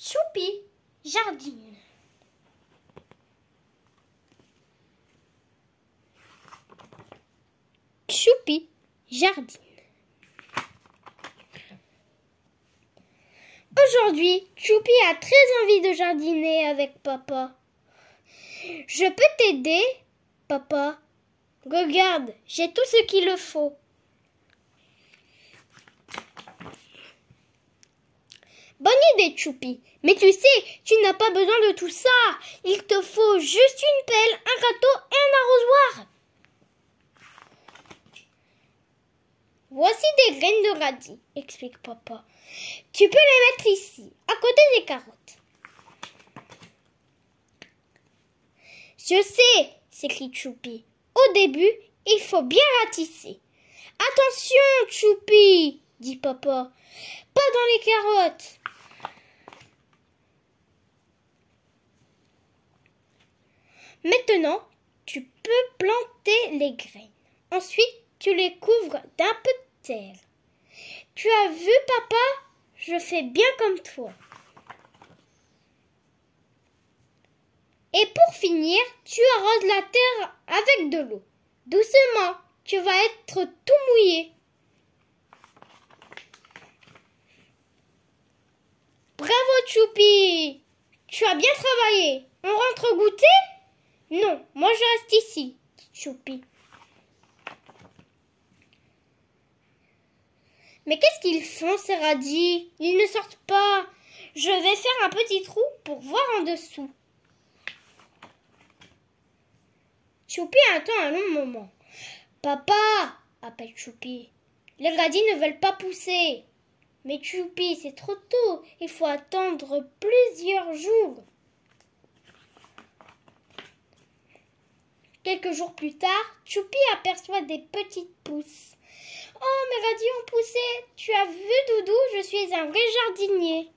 Choupi jardine. Choupi jardine. Aujourd'hui, Choupi a très envie de jardiner avec papa. Je peux t'aider, papa. Regarde, j'ai tout ce qu'il faut. Choupi. Mais tu sais, tu n'as pas besoin de tout ça. Il te faut juste une pelle, un râteau et un arrosoir. Voici des graines de radis, explique papa. Tu peux les mettre ici, à côté des carottes. Je sais, s'écrie Choupi. Au début, il faut bien ratisser. Attention, Choupi, dit papa. Pas dans les carottes. Maintenant, tu peux planter les graines. Ensuite, tu les couvres d'un peu de terre. Tu as vu, papa Je fais bien comme toi. Et pour finir, tu arroses la terre avec de l'eau. Doucement, tu vas être tout mouillé. Bravo Choupi Tu as bien travaillé. On rentre goûter non, moi je reste ici, Choupi. Mais qu'est-ce qu'ils font, ces radis Ils ne sortent pas. Je vais faire un petit trou pour voir en dessous. Choupi attend un long moment. Papa appelle Choupi. Les radis ne veulent pas pousser. Mais Choupi, c'est trop tôt. Il faut attendre plusieurs jours. Quelques jours plus tard, Choupi aperçoit des petites pousses. Oh, mes y ont poussé Tu as vu, Doudou, je suis un vrai jardinier